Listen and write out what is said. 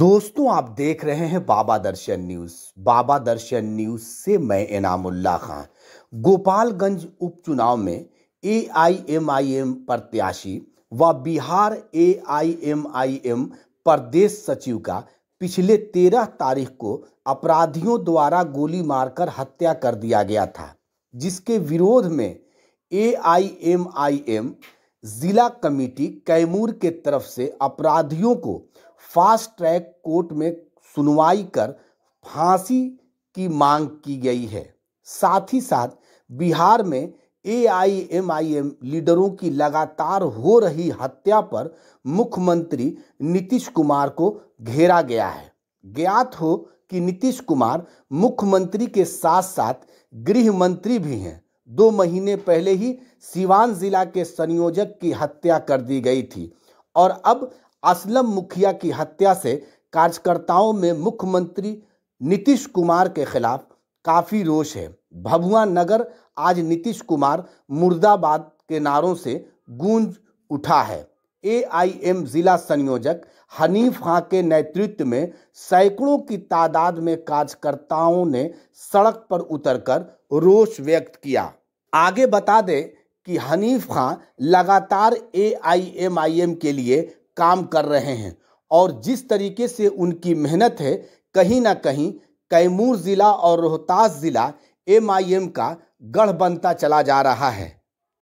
दोस्तों आप देख रहे हैं बाबा दर्शन न्यूज़ बाबा दर्शन न्यूज़ से मैं इनामुल्ला खान गोपालगंज उपचुनाव में A I I M M प्रत्याशी व Bihar A I I M M प्रदेश सचिव का पिछले तेरह तारीख को अपराधियों द्वारा गोली मारकर हत्या कर दिया गया था जिसके विरोध में A I I M M जिला कमेटी कैमूर के तरफ से अपराधियों को फास्ट ट्रैक कोर्ट में सुनवाई कर फांसी की मांग की गई है साथ ही साथ बिहार में एआईएमआईएम लीडरों की लगातार हो रही हत्या पर मुख्यमंत्री नीतीश कुमार को घेरा गया है ज्ञात हो कि नीतीश कुमार मुख्यमंत्री के साथ साथ गृह मंत्री भी हैं दो महीने पहले ही सिवान जिला के संयोजक की हत्या कर दी गई थी और अब असलम मुखिया की हत्या से कार्यकर्ताओं में मुख्यमंत्री नीतीश कुमार के खिलाफ काफ़ी रोष है भभुआ नगर आज नीतीश कुमार मुर्दाबाद के नारों से गूंज उठा है एआईएम जिला संयोजक हनीफ खां के नेतृत्व में सैकड़ों की तादाद में कार्यकर्ताओं ने सड़क पर उतरकर रोष व्यक्त किया आगे बता दें कि हनीफ खां लगातार ए के लिए काम कर रहे हैं और जिस तरीके से उनकी मेहनत है कहीं ना कहीं कैमूर ज़िला और रोहतास ज़िला एम का गढ़ बनता चला जा रहा है